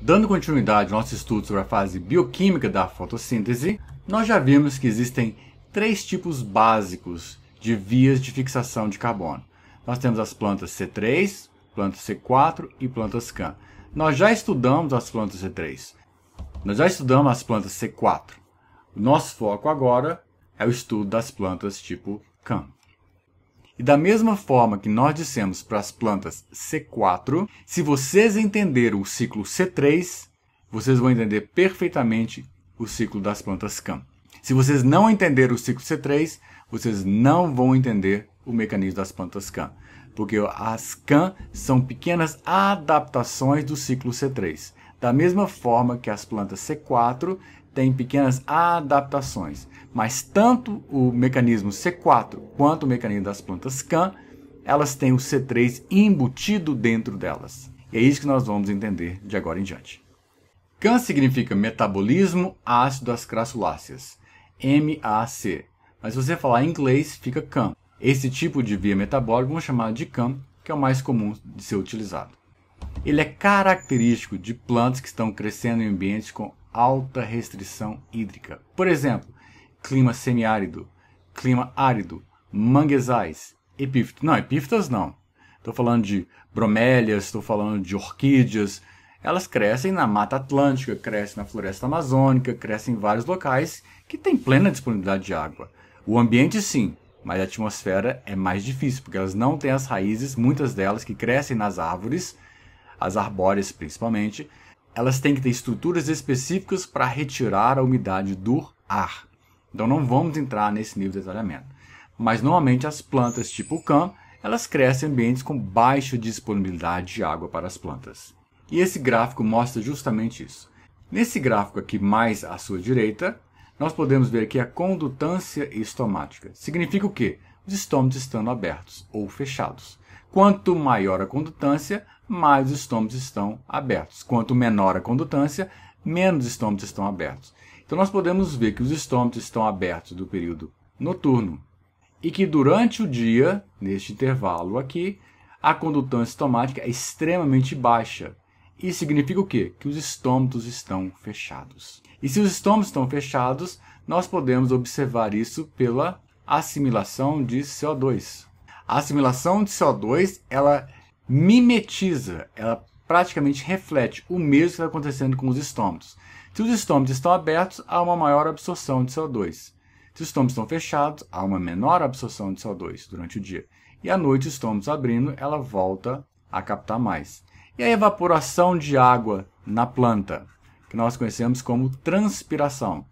Dando continuidade ao nosso estudo sobre a fase bioquímica da fotossíntese, nós já vimos que existem três tipos básicos de vias de fixação de carbono. Nós temos as plantas C3, plantas C4 e plantas CAN. Nós já estudamos as plantas C3. Nós já estudamos as plantas C4. O nosso foco agora é o estudo das plantas tipo CAN. E da mesma forma que nós dissemos para as plantas C4, se vocês entenderam o ciclo C3, vocês vão entender perfeitamente o ciclo das plantas CAM. Se vocês não entenderam o ciclo C3, vocês não vão entender o mecanismo das plantas CAM, porque as CAM são pequenas adaptações do ciclo C3. Da mesma forma que as plantas C4 tem pequenas adaptações, mas tanto o mecanismo C4 quanto o mecanismo das plantas CAN, elas têm o C3 embutido dentro delas. E é isso que nós vamos entender de agora em diante. CAN significa metabolismo ácido das crassuláceas, MAC. Mas se você falar em inglês, fica CAM. Esse tipo de via metabólica vamos chamar de CAM, que é o mais comum de ser utilizado. Ele é característico de plantas que estão crescendo em ambientes com alta restrição hídrica. Por exemplo, clima semiárido, clima árido, manguezais, epífitas. Não, epífitas não. Estou falando de bromélias, estou falando de orquídeas. Elas crescem na Mata Atlântica, crescem na Floresta Amazônica, crescem em vários locais que têm plena disponibilidade de água. O ambiente, sim, mas a atmosfera é mais difícil, porque elas não têm as raízes, muitas delas que crescem nas árvores, as arbóreas principalmente, elas têm que ter estruturas específicas para retirar a umidade do ar. Então não vamos entrar nesse nível de detalhamento. Mas normalmente as plantas tipo cam, elas crescem em ambientes com baixa disponibilidade de água para as plantas. E esse gráfico mostra justamente isso. Nesse gráfico aqui mais à sua direita, nós podemos ver que é a condutância estomática. Significa o quê? Os estômagos estando abertos ou fechados. Quanto maior a condutância, mais os estômagos estão abertos. Quanto menor a condutância, menos estômagos estão abertos. Então nós podemos ver que os estômagos estão abertos do período noturno e que durante o dia, neste intervalo aqui, a condutância estomática é extremamente baixa. Isso significa o quê? Que os estômagos estão fechados. E se os estômagos estão fechados, nós podemos observar isso pela assimilação de CO2. A assimilação de CO2, ela mimetiza, ela praticamente reflete o mesmo que está acontecendo com os estômatos. Se os estômatos estão abertos, há uma maior absorção de CO2. Se os estômagos estão fechados, há uma menor absorção de CO2 durante o dia. E à noite, os estômatos abrindo, ela volta a captar mais. E a evaporação de água na planta, que nós conhecemos como transpiração,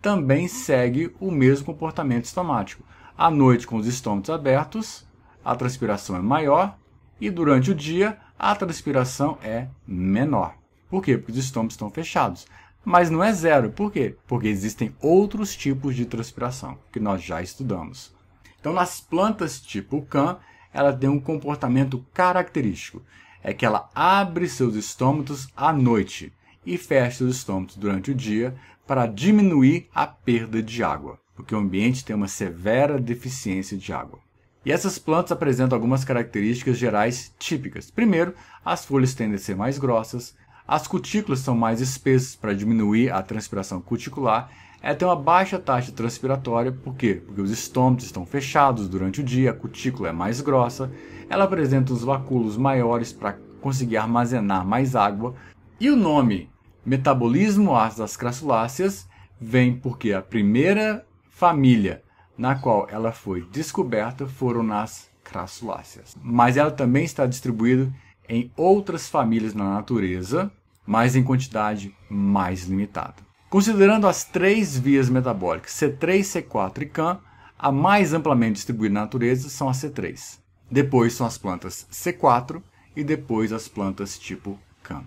também segue o mesmo comportamento estomático. À noite, com os estômatos abertos, a transpiração é maior e durante o dia a transpiração é menor. Por quê? Porque os estômagos estão fechados. Mas não é zero. Por quê? Porque existem outros tipos de transpiração que nós já estudamos. Então, nas plantas tipo can, ela tem um comportamento característico. É que ela abre seus estômatos à noite e fecha os estômatos durante o dia para diminuir a perda de água, porque o ambiente tem uma severa deficiência de água. E essas plantas apresentam algumas características gerais típicas. Primeiro, as folhas tendem a ser mais grossas, as cutículas são mais espessas para diminuir a transpiração cuticular, ela é tem uma baixa taxa transpiratória, por quê? Porque os estômatos estão fechados durante o dia, a cutícula é mais grossa, ela apresenta uns vacúolos maiores para conseguir armazenar mais água, e o nome metabolismo das crassuláceas vem porque a primeira família na qual ela foi descoberta foram nas crassuláceas. Mas ela também está distribuída em outras famílias na natureza, mas em quantidade mais limitada. Considerando as três vias metabólicas, C3, C4 e CAM, a mais amplamente distribuída na natureza são as C3. Depois são as plantas C4 e depois as plantas tipo CAM.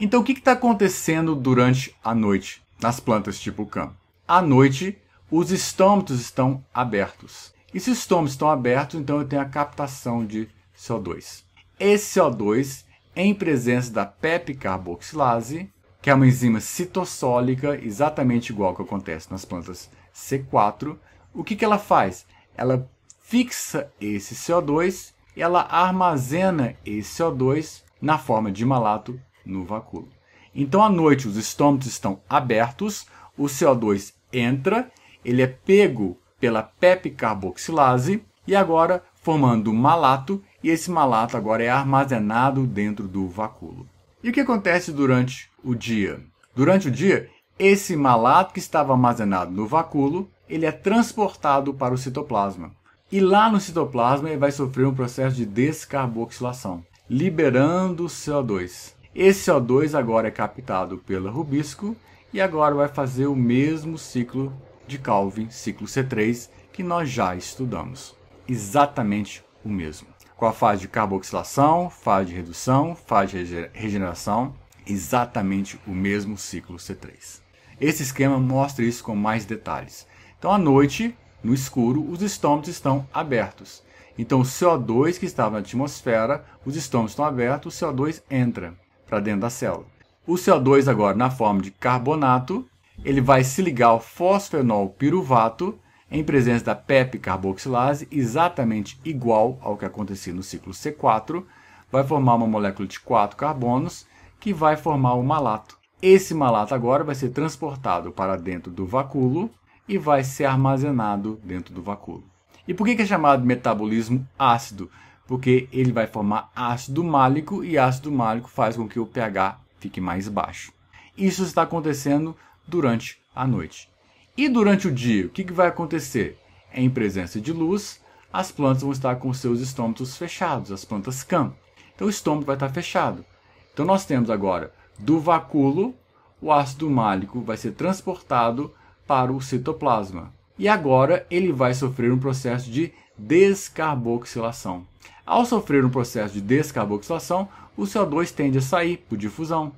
Então, o que está acontecendo durante a noite nas plantas tipo CAM? À noite, os estômatos estão abertos. E se os estômatos estão abertos, então eu tenho a captação de CO2. Esse CO2, em presença da PEP carboxilase, que é uma enzima citossólica, exatamente igual ao que acontece nas plantas C4, o que, que ela faz? Ela fixa esse CO2 e ela armazena esse CO2 na forma de malato no vacúolo. Então, à noite, os estômatos estão abertos, o CO2 entra ele é pego pela pepcarboxilase e agora formando malato, e esse malato agora é armazenado dentro do vacúolo. E o que acontece durante o dia? Durante o dia, esse malato que estava armazenado no vacúolo, ele é transportado para o citoplasma. E lá no citoplasma ele vai sofrer um processo de descarboxilação, liberando CO2. Esse CO2 agora é captado pela rubisco e agora vai fazer o mesmo ciclo de Calvin, ciclo C3, que nós já estudamos. Exatamente o mesmo. Com a fase de carboxilação, fase de redução, fase de regeneração, exatamente o mesmo ciclo C3. Esse esquema mostra isso com mais detalhes. Então, à noite, no escuro, os estômagos estão abertos. Então, o CO2 que estava na atmosfera, os estômagos estão abertos, o CO2 entra para dentro da célula. O CO2 agora na forma de carbonato ele vai se ligar ao fosfenol piruvato em presença da PEP carboxilase, exatamente igual ao que acontecia no ciclo C4, vai formar uma molécula de 4 carbonos que vai formar o malato. Esse malato agora vai ser transportado para dentro do vacúolo e vai ser armazenado dentro do vacúolo. E por que é chamado metabolismo ácido? Porque ele vai formar ácido málico e ácido málico faz com que o pH fique mais baixo. Isso está acontecendo durante a noite. E durante o dia, o que, vai acontecer? Em presença de luz, as plantas vão estar com seus estômatos fechados, as plantas CAM. Então o estômago vai estar fechado. Então nós temos agora do vacúolo, o ácido málico vai ser transportado para o citoplasma. E agora ele vai sofrer um processo de descarboxilação. Ao sofrer um processo de descarboxilação, o CO2 tende a sair por difusão.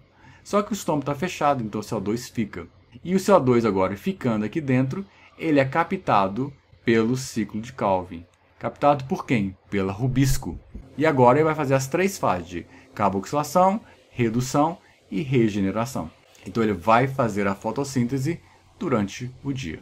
Só que o estômago está fechado, então o CO2 fica. E o CO2 agora ficando aqui dentro, ele é captado pelo ciclo de Calvin. Captado por quem? Pela Rubisco. E agora ele vai fazer as três fases de carboxilação, redução e regeneração. Então ele vai fazer a fotossíntese durante o dia.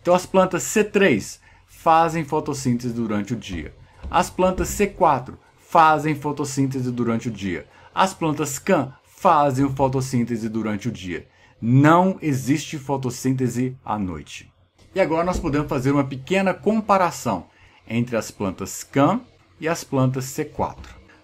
Então as plantas C3 fazem fotossíntese durante o dia. As plantas C4 fazem fotossíntese durante o dia. As plantas CAN fazem fotossíntese durante o dia. Não existe fotossíntese à noite. E agora nós podemos fazer uma pequena comparação entre as plantas CAM e as plantas C4.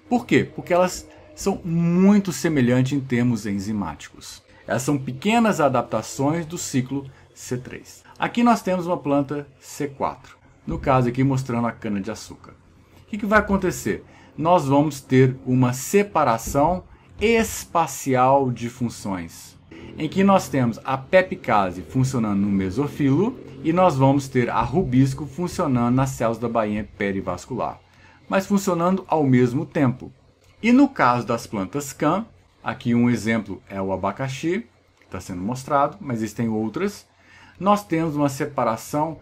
Por quê? Porque elas são muito semelhantes em termos enzimáticos. Elas são pequenas adaptações do ciclo C3. Aqui nós temos uma planta C4, no caso aqui mostrando a cana-de-açúcar. O que, que vai acontecer? Nós vamos ter uma separação espacial de funções em que nós temos a pepicase funcionando no mesofilo e nós vamos ter a rubisco funcionando nas células da bainha perivascular, mas funcionando ao mesmo tempo. E no caso das plantas CAM, aqui um exemplo é o abacaxi, que está sendo mostrado, mas existem outras, nós temos uma separação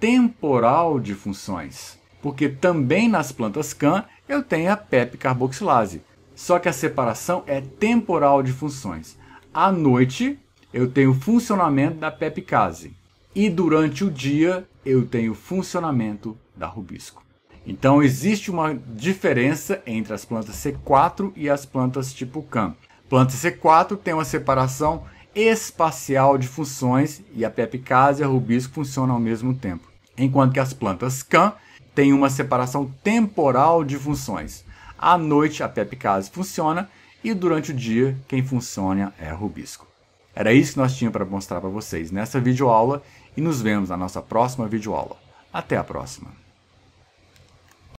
temporal de funções, porque também nas plantas CAM eu tenho a PEP carboxilase, só que a separação é temporal de funções. À noite, eu tenho funcionamento da Pepcase e durante o dia eu tenho funcionamento da rubisco. Então existe uma diferença entre as plantas C4 e as plantas tipo CAM. Planta C4 tem uma separação espacial de funções e a Pepcase e a rubisco funcionam ao mesmo tempo, enquanto que as plantas CAM têm uma separação temporal de funções. À noite a Pepcase funciona e durante o dia quem funciona é Rubisco. Era isso que nós tínhamos para mostrar para vocês nessa videoaula e nos vemos na nossa próxima videoaula. Até a próxima!